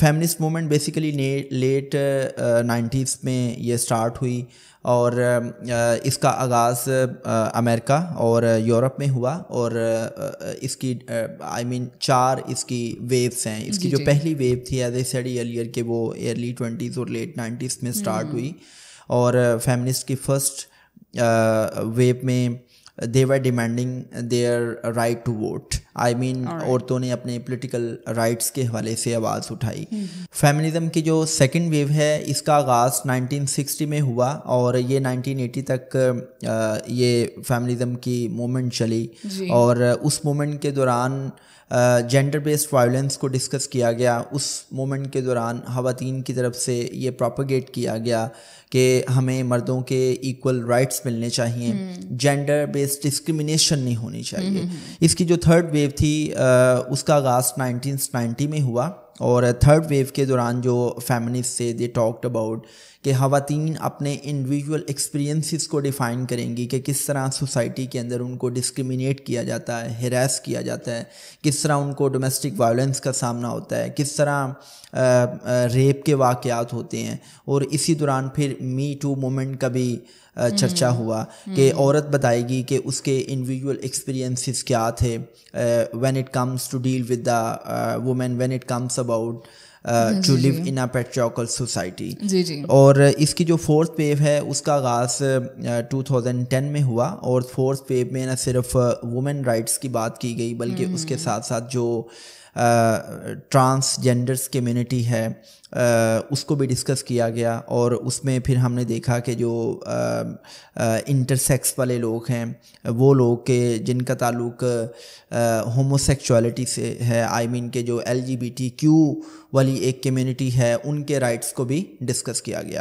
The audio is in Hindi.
Feminist movement basically late nineties में ये स्टार्ट हुई और uh, uh, इसका आगाज़ uh, अमेरिका और यूरोप में हुआ और इसकी आई I मीन mean, चार इसकी वेव्स हैं इसकी जो पहली वेव थी एज ए सड़ी अर्लियर के वो एयरली ट्वेंटीज़ और लेट नाइन्टीज़ में स्टार्ट हम्म। हुई और फेमिनिस्ट की फर्स्ट वेव में they were demanding their right to vote I I mean mean, औरतों ने अपने पोलिटिकल राइट्स के हवाले से आवाज़ उठाई फेमिनिज़म हम्म, हम्म। की जो सेकेंड वेव है इसका आगाज़ 1960 में हुआ और ये 1980 तक ये फेमिनिज़म की मूवमेंट चली और उस मूवमेंट के दौरान जेंडर बेस्ड वायलेंस को डिस्कस किया गया उस मोमेंट के दौरान खातन की तरफ से ये प्रोपोगेट किया गया कि हमें मर्दों के इक्वल राइट्स मिलने चाहिए जेंडर बेस्ड डिस्क्रिमिनेशन नहीं होनी चाहिए हम्म, इसकी जो थर्ड वेव वेव थी उसका आगाज नाइनटीन में हुआ और थर्ड वेव के दौरान जो फैमिलीज से दे टॉक्ड अबाउट कि खातन अपने इंडिविजुअल एक्सपीरियंसेस को डिफ़ाइन करेंगी कि किस तरह सोसाइटी के अंदर उनको डिस्क्रिमिनेट किया जाता है हरास किया जाता है किस तरह उनको डोमेस्टिक वायलेंस का सामना होता है किस तरह रेप के वाक़ात होते हैं और इसी दौरान फिर मी टू मोमेंट का भी हम्म। चर्चा हुआ कि हम्म। औरत बताएगी कि उसके इंडिविजुअल एक्सपीरियंसिस क्या थे when it comes to deal with the women when it comes about to live in a patriarchal society और इसकी जो फोर्थ वेव है उसका आगाज टू थाउजेंड टेन में हुआ और फोर्थ वेव में न सिर्फ वुमेन uh, राइट्स की बात की गई बल्कि हम्म, उसके हम्म। साथ साथ जो ट्रांसजेंडर्स uh, कम्युनिटी है आ, uh, उसको भी डिस्कस किया गया और उसमें फिर हमने देखा कि जो इंटरसेक्स वाले लोग हैं वो लोग के जिनका ताल्लुक होमोसेक्सुअलिटी से है आई I मीन mean के जो L G B T Q वाली एक कम्युनिटी है उनके राइट्स को भी डिस्कस किया गया